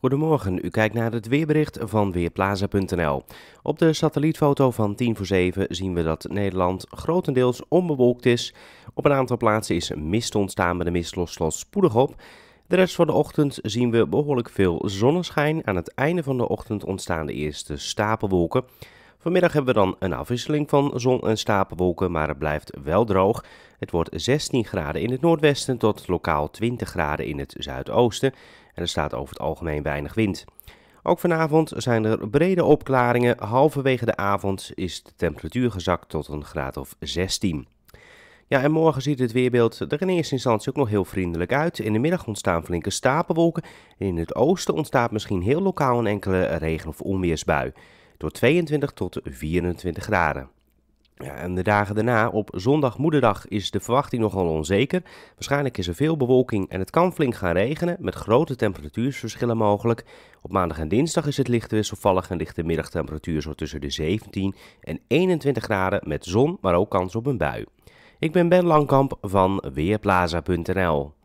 Goedemorgen, u kijkt naar het weerbericht van Weerplaza.nl. Op de satellietfoto van 10 voor 7 zien we dat Nederland grotendeels onbewolkt is. Op een aantal plaatsen is mist ontstaan, maar de mist lost spoedig op. De rest van de ochtend zien we behoorlijk veel zonneschijn. Aan het einde van de ochtend ontstaan de eerste stapelwolken. Vanmiddag hebben we dan een afwisseling van zon en stapelwolken, maar het blijft wel droog. Het wordt 16 graden in het noordwesten tot lokaal 20 graden in het zuidoosten. En er staat over het algemeen weinig wind. Ook vanavond zijn er brede opklaringen. Halverwege de avond is de temperatuur gezakt tot een graad of 16. Ja, en morgen ziet het weerbeeld er in eerste instantie ook nog heel vriendelijk uit. In de middag ontstaan flinke stapelwolken. in het oosten ontstaat misschien heel lokaal een enkele regen- of onweersbui door 22 tot 24 graden. Ja, en de dagen daarna, op zondag moederdag, is de verwachting nogal onzeker. Waarschijnlijk is er veel bewolking en het kan flink gaan regenen, met grote temperatuursverschillen mogelijk. Op maandag en dinsdag is het licht wisselvallig en ligt de middagtemperatuur zo tussen de 17 en 21 graden met zon, maar ook kans op een bui. Ik ben Ben Langkamp van Weerplaza.nl.